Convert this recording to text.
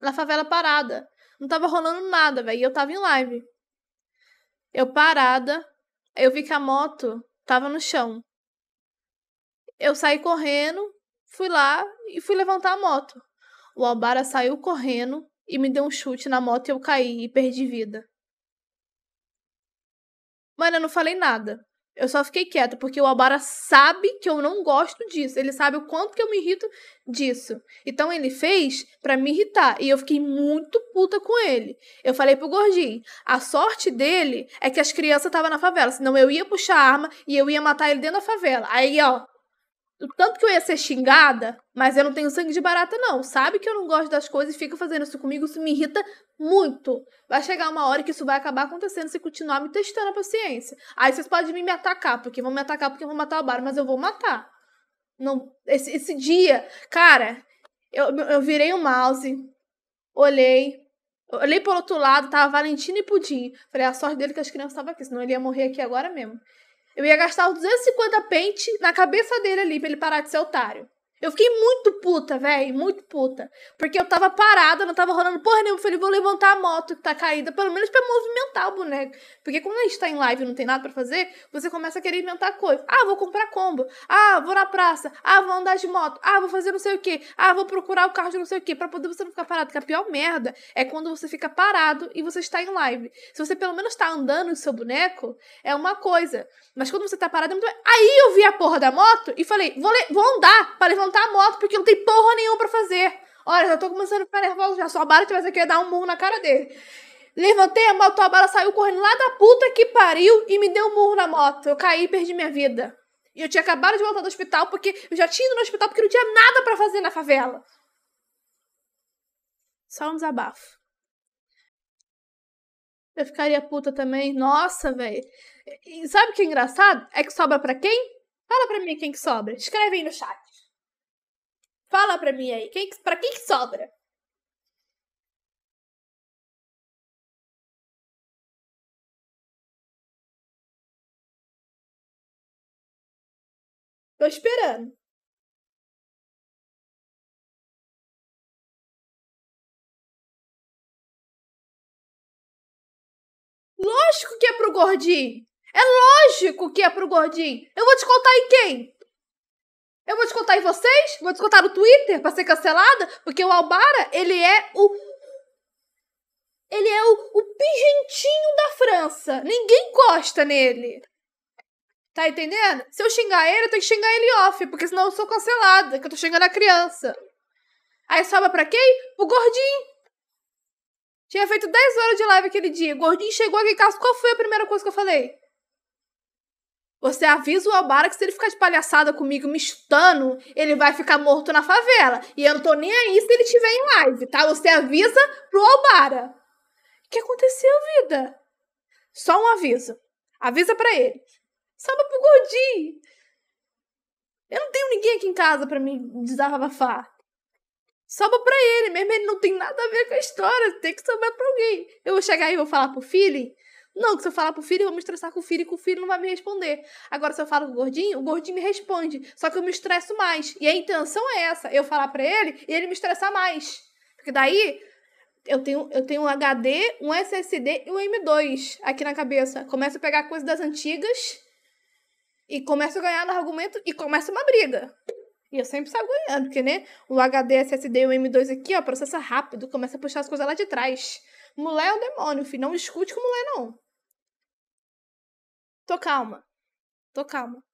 na favela parada. Não tava rolando nada, velho. E eu tava em live. Eu parada, eu vi que a moto tava no chão. Eu saí correndo, fui lá e fui levantar a moto. O Albara saiu correndo e me deu um chute na moto e eu caí e perdi vida. Mano, eu não falei nada. Eu só fiquei quieta, porque o Albara sabe que eu não gosto disso. Ele sabe o quanto que eu me irrito disso. Então ele fez para me irritar. E eu fiquei muito puta com ele. Eu falei pro Gordinho: a sorte dele é que as crianças estavam na favela. Senão eu ia puxar a arma e eu ia matar ele dentro da favela. Aí, ó, o tanto que eu ia ser xingada, mas eu não tenho sangue de barata, não. Sabe que eu não gosto das coisas e fica fazendo isso comigo, isso me irrita muito. Vai chegar uma hora que isso vai acabar acontecendo se continuar me testando a paciência. Aí vocês podem me atacar, porque vão me atacar porque vão matar o bar, mas eu vou matar. Não, esse, esse dia, cara, eu, eu virei o um mouse, olhei, olhei pro outro lado, tava Valentina e Pudim. Falei, a sorte dele é que as crianças estavam aqui, senão ele ia morrer aqui agora mesmo. Eu ia gastar os 250 pente na cabeça dele ali pra ele parar de ser otário. Eu fiquei muito puta, velho, muito puta. Porque eu tava parada, não tava rolando porra nenhuma. Falei, vou levantar a moto que tá caída, pelo menos para movimentar o boneco. Porque quando a gente tá em live e não tem nada para fazer, você começa a querer inventar coisa. Ah, vou comprar combo. Ah, vou na praça. Ah, vou andar de moto. Ah, vou fazer não sei o quê. Ah, vou procurar o carro de não sei o quê. Pra poder você não ficar parado. Porque a pior merda é quando você fica parado e você está em live. Se você pelo menos tá andando o seu boneco, é uma coisa. Mas quando você tá parado, é muito... Aí eu vi a porra da moto e falei, vou, le... vou andar pra levantar levantar a moto porque não tem porra nenhuma para fazer. Olha, já tô começando a ficar nervosa já. Só a bala tivesse aqui, ia dar um murro na cara dele. Levantei a moto, a bala saiu correndo lá da puta que pariu e me deu um murro na moto. Eu caí e perdi minha vida. E eu tinha acabado de voltar do hospital porque eu já tinha ido no hospital porque não tinha nada para fazer na favela. Só um desabafo. Eu ficaria puta também. Nossa, velho. sabe o que é engraçado? É que sobra para quem? Fala pra mim quem que sobra. Escreve aí no chat. Fala pra mim aí, quem, pra quem que sobra? Tô esperando. Lógico que é pro gordinho. É lógico que é pro gordinho. Eu vou te contar em quem? Eu vou descontar em vocês, vou descontar no Twitter pra ser cancelada, porque o Albara, ele é o. Ele é o, o da França. Ninguém gosta nele. Tá entendendo? Se eu xingar ele, eu tenho que xingar ele off, porque senão eu sou cancelada, que eu tô xingando a criança. Aí sobra pra quem? O gordinho. Tinha feito 10 horas de live aquele dia. O gordinho chegou aqui em casa. Qual foi a primeira coisa que eu falei? Você avisa o Albara que se ele ficar de palhaçada comigo me chutando, ele vai ficar morto na favela. E eu não tô nem aí se ele estiver em live, tá? Você avisa pro Albara. O que aconteceu, vida? Só um aviso. Avisa para ele. Samba pro Gordinho. Eu não tenho ninguém aqui em casa para me desabafar. Salva pra ele, mesmo ele não tem nada a ver com a história, tem que salvar pra alguém. Eu vou chegar aí e vou falar pro Philly não, que se eu falar pro filho, eu vou me estressar com o filho e que o filho não vai me responder. Agora, se eu falo com o gordinho, o gordinho me responde. Só que eu me estresso mais. E a intenção é essa: eu falar para ele e ele me estressar mais. Porque daí eu tenho, eu tenho um HD, um SSD e um M2 aqui na cabeça. Começo a pegar coisas das antigas e começo a ganhar no argumento e começa uma briga. E eu sempre saio ganhando, porque, né? O HD, SSD e o M2 aqui, ó, processa rápido, começa a puxar as coisas lá de trás. Mulher é o demônio, filho. Não escute com mulher, não. Tô calma. Tô calma.